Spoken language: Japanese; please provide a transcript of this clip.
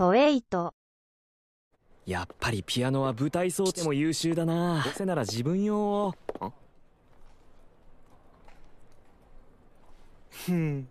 トエイトやっぱりピアノは舞台装置も優秀だなどうせなら自分用をふん